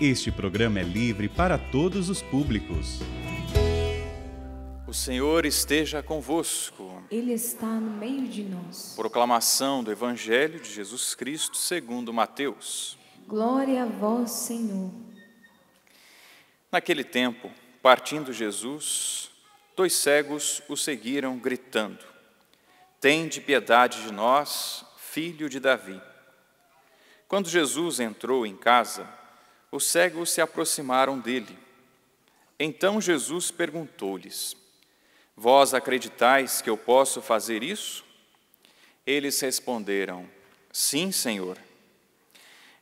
Este programa é livre para todos os públicos. O Senhor esteja convosco. Ele está no meio de nós. Proclamação do Evangelho de Jesus Cristo segundo Mateus. Glória a vós, Senhor. Naquele tempo, partindo Jesus, dois cegos o seguiram gritando: Tende piedade de nós, filho de Davi. Quando Jesus entrou em casa, os cegos se aproximaram dele. Então Jesus perguntou-lhes: Vós acreditais que eu posso fazer isso? Eles responderam: Sim, Senhor.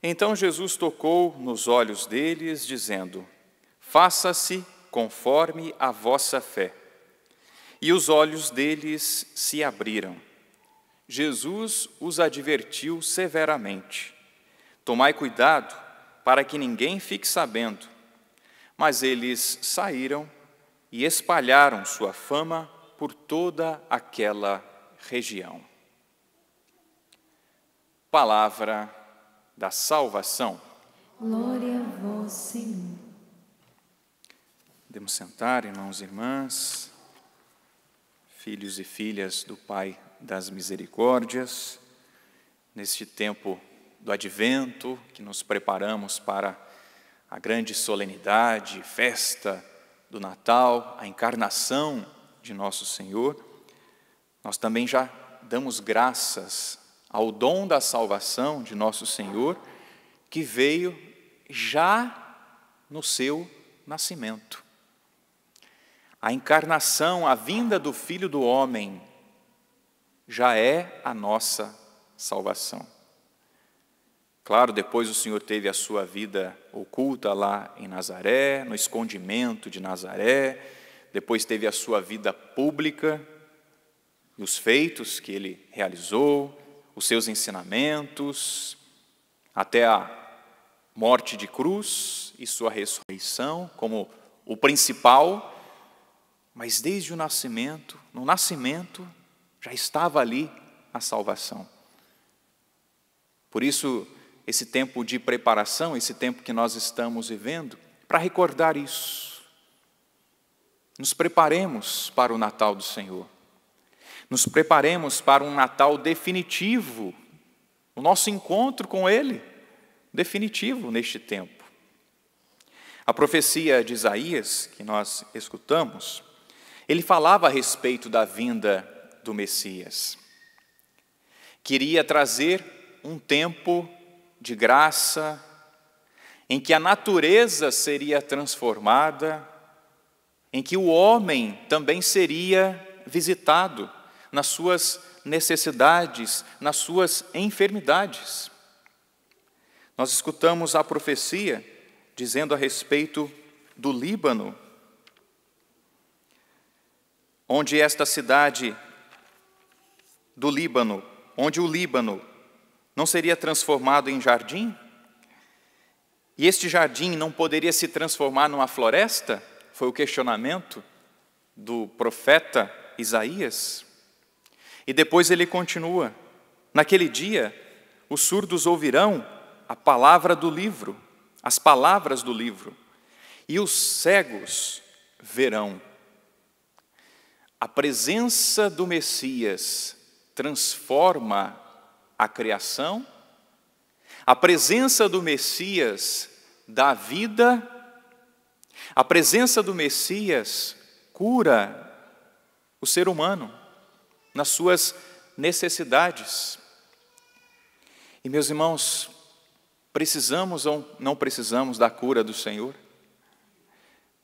Então Jesus tocou nos olhos deles, dizendo: Faça-se conforme a vossa fé. E os olhos deles se abriram. Jesus os advertiu severamente: Tomai cuidado para que ninguém fique sabendo. Mas eles saíram e espalharam sua fama por toda aquela região. Palavra da salvação. Glória a vós, Senhor. Podemos sentar, irmãos e irmãs, filhos e filhas do Pai das Misericórdias, neste tempo do advento, que nos preparamos para a grande solenidade, festa do Natal, a encarnação de nosso Senhor, nós também já damos graças ao dom da salvação de nosso Senhor, que veio já no seu nascimento. A encarnação, a vinda do Filho do Homem, já é a nossa salvação. Claro, depois o Senhor teve a sua vida oculta lá em Nazaré, no escondimento de Nazaré, depois teve a sua vida pública os feitos que ele realizou, os seus ensinamentos, até a morte de cruz e sua ressurreição como o principal, mas desde o nascimento, no nascimento já estava ali a salvação. Por isso, esse tempo de preparação, esse tempo que nós estamos vivendo, para recordar isso. Nos preparemos para o Natal do Senhor. Nos preparemos para um Natal definitivo, o nosso encontro com Ele, definitivo neste tempo. A profecia de Isaías, que nós escutamos, ele falava a respeito da vinda do Messias. Queria trazer um tempo de graça, em que a natureza seria transformada, em que o homem também seria visitado nas suas necessidades, nas suas enfermidades. Nós escutamos a profecia dizendo a respeito do Líbano, onde esta cidade do Líbano, onde o Líbano não seria transformado em jardim? E este jardim não poderia se transformar numa floresta? Foi o questionamento do profeta Isaías. E depois ele continua: Naquele dia, os surdos ouvirão a palavra do livro, as palavras do livro, e os cegos verão. A presença do Messias transforma a criação, a presença do Messias dá vida, a presença do Messias cura o ser humano nas suas necessidades. E meus irmãos, precisamos ou não precisamos da cura do Senhor?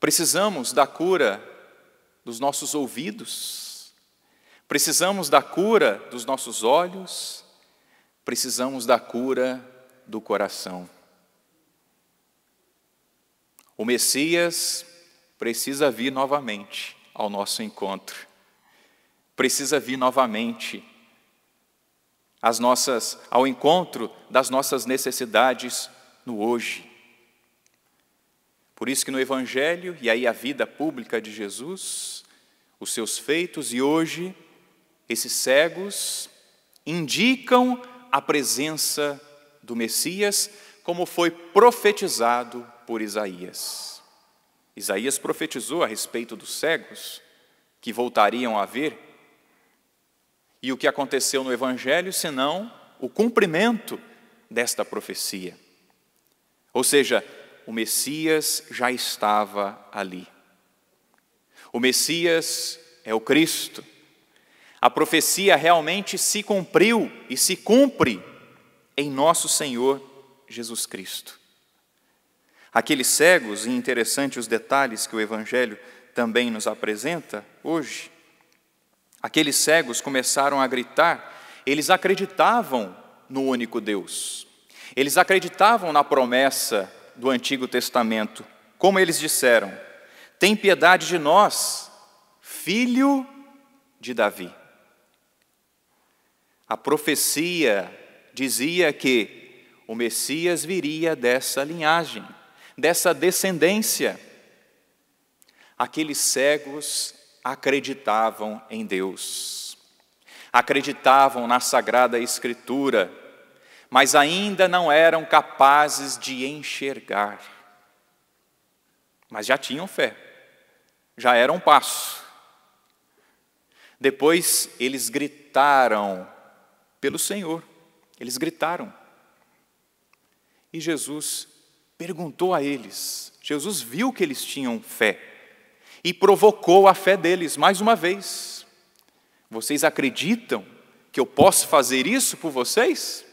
Precisamos da cura dos nossos ouvidos? Precisamos da cura dos nossos olhos? precisamos da cura do coração. O Messias precisa vir novamente ao nosso encontro, precisa vir novamente às nossas, ao encontro das nossas necessidades no hoje. Por isso que no Evangelho, e aí a vida pública de Jesus, os seus feitos, e hoje, esses cegos indicam a presença do Messias, como foi profetizado por Isaías. Isaías profetizou a respeito dos cegos que voltariam a ver. E o que aconteceu no Evangelho, senão o cumprimento desta profecia? Ou seja, o Messias já estava ali. O Messias é o Cristo, a profecia realmente se cumpriu e se cumpre em nosso Senhor Jesus Cristo. Aqueles cegos, e interessante os detalhes que o Evangelho também nos apresenta hoje, aqueles cegos começaram a gritar, eles acreditavam no único Deus, eles acreditavam na promessa do Antigo Testamento, como eles disseram: tem piedade de nós, filho de Davi. A profecia dizia que o Messias viria dessa linhagem, dessa descendência. Aqueles cegos acreditavam em Deus, acreditavam na Sagrada Escritura, mas ainda não eram capazes de enxergar. Mas já tinham fé, já era um passo. Depois eles gritaram pelo Senhor. Eles gritaram. E Jesus perguntou a eles. Jesus viu que eles tinham fé e provocou a fé deles mais uma vez. Vocês acreditam que eu posso fazer isso por vocês?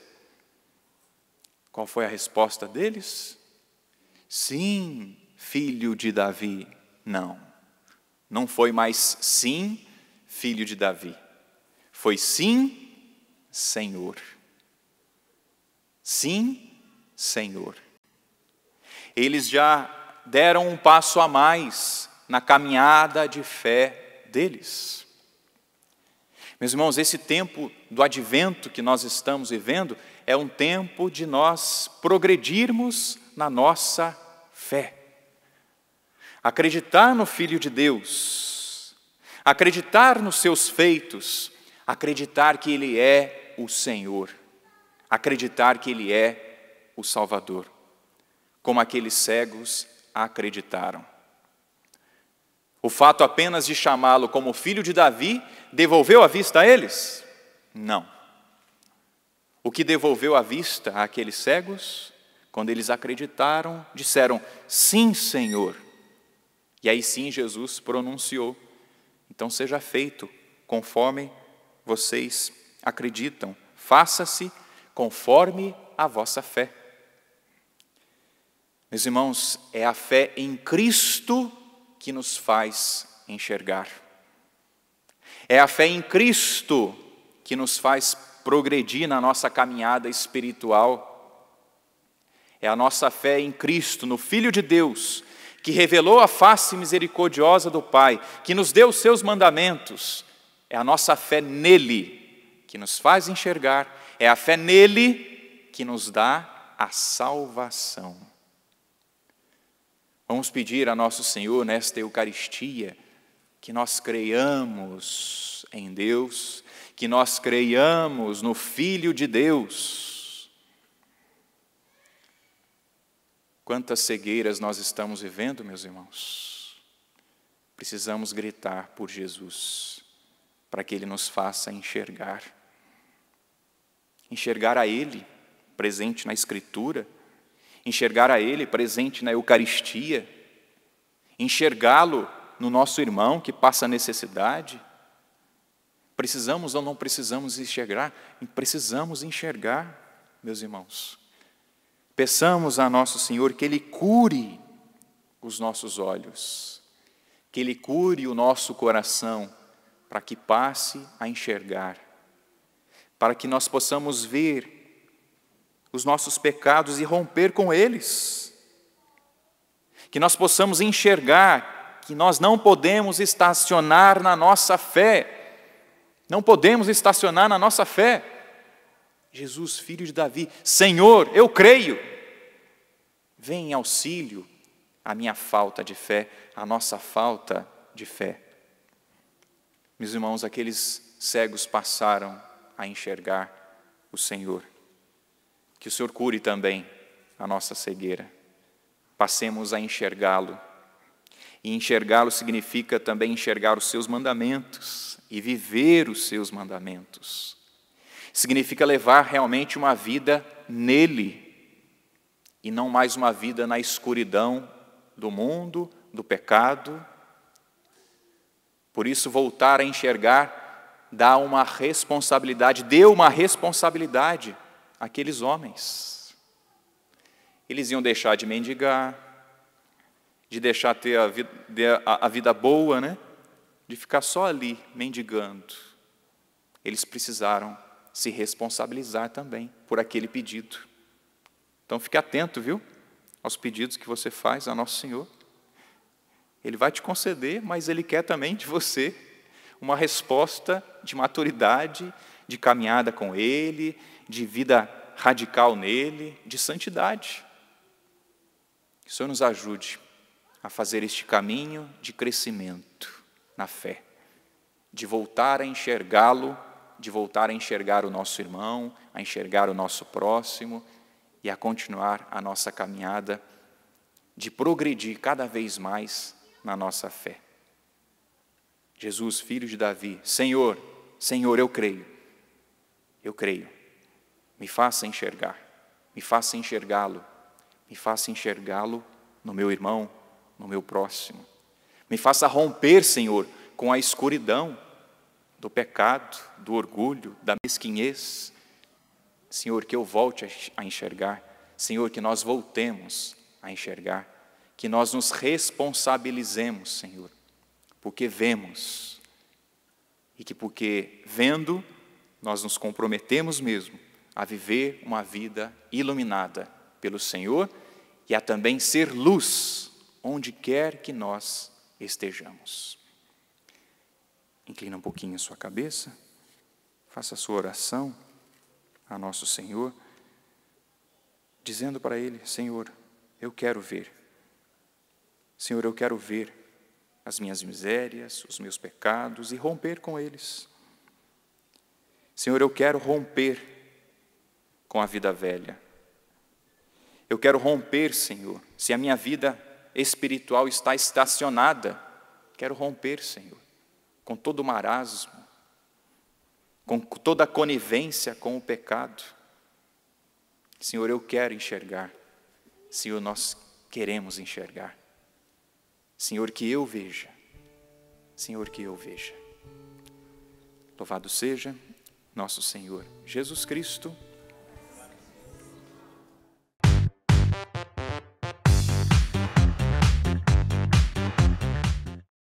Qual foi a resposta deles? Sim, filho de Davi. Não. Não foi mais sim, filho de Davi. Foi sim, Senhor. Sim, Senhor. Eles já deram um passo a mais na caminhada de fé deles. Meus irmãos, esse tempo do advento que nós estamos vivendo é um tempo de nós progredirmos na nossa fé. Acreditar no Filho de Deus, acreditar nos seus feitos, acreditar que Ele é o Senhor, acreditar que Ele é o Salvador, como aqueles cegos acreditaram. O fato apenas de chamá-lo como filho de Davi devolveu a vista a eles? Não. O que devolveu a vista àqueles cegos, quando eles acreditaram, disseram: Sim, Senhor. E aí sim Jesus pronunciou: Então seja feito conforme vocês acreditam, faça-se conforme a vossa fé. Meus irmãos, é a fé em Cristo que nos faz enxergar. É a fé em Cristo que nos faz progredir na nossa caminhada espiritual. É a nossa fé em Cristo, no Filho de Deus, que revelou a face misericordiosa do Pai, que nos deu os seus mandamentos, é a nossa fé nele que nos faz enxergar, é a fé nele que nos dá a salvação. Vamos pedir a nosso Senhor nesta Eucaristia que nós creiamos em Deus, que nós creiamos no Filho de Deus. Quantas cegueiras nós estamos vivendo, meus irmãos? Precisamos gritar por Jesus para que Ele nos faça enxergar. Enxergar a Ele presente na Escritura, enxergar a Ele presente na Eucaristia, enxergá-lo no nosso irmão que passa necessidade. Precisamos ou não precisamos enxergar? Precisamos enxergar, meus irmãos. Peçamos a nosso Senhor que Ele cure os nossos olhos, que Ele cure o nosso coração para que passe a enxergar, para que nós possamos ver os nossos pecados e romper com eles, que nós possamos enxergar que nós não podemos estacionar na nossa fé, não podemos estacionar na nossa fé. Jesus, filho de Davi, Senhor, eu creio, vem em auxílio à minha falta de fé, à nossa falta de fé. Meus irmãos, aqueles cegos passaram a enxergar o Senhor. Que o Senhor cure também a nossa cegueira. Passemos a enxergá-lo. E enxergá-lo significa também enxergar os seus mandamentos e viver os seus mandamentos. Significa levar realmente uma vida nele e não mais uma vida na escuridão do mundo, do pecado por isso, voltar a enxergar dá uma responsabilidade, deu uma responsabilidade àqueles homens. Eles iam deixar de mendigar, de deixar ter a vida, a vida boa, né? de ficar só ali mendigando. Eles precisaram se responsabilizar também por aquele pedido. Então fique atento, viu, aos pedidos que você faz a Nosso Senhor. Ele vai te conceder, mas ele quer também de você uma resposta de maturidade, de caminhada com ele, de vida radical nele, de santidade. Que o Senhor nos ajude a fazer este caminho de crescimento na fé, de voltar a enxergá-lo, de voltar a enxergar o nosso irmão, a enxergar o nosso próximo e a continuar a nossa caminhada de progredir cada vez mais na nossa fé. Jesus, filho de Davi, Senhor, Senhor, eu creio, eu creio, me faça enxergar, me faça enxergá-lo, me faça enxergá-lo no meu irmão, no meu próximo. Me faça romper, Senhor, com a escuridão do pecado, do orgulho, da mesquinhez. Senhor, que eu volte a enxergar. Senhor, que nós voltemos a enxergar que nós nos responsabilizemos, Senhor, porque vemos e que porque vendo, nós nos comprometemos mesmo a viver uma vida iluminada pelo Senhor e a também ser luz onde quer que nós estejamos. Inclina um pouquinho a sua cabeça, faça a sua oração a nosso Senhor, dizendo para Ele: Senhor, eu quero ver Senhor, eu quero ver as minhas misérias, os meus pecados e romper com eles. Senhor, eu quero romper com a vida velha. Eu quero romper, Senhor, se a minha vida espiritual está estacionada, quero romper, Senhor, com todo o marasmo, com toda a conivência com o pecado. Senhor, eu quero enxergar. Senhor, nós queremos enxergar. Senhor, que eu veja. Senhor, que eu veja. Louvado seja nosso Senhor Jesus Cristo.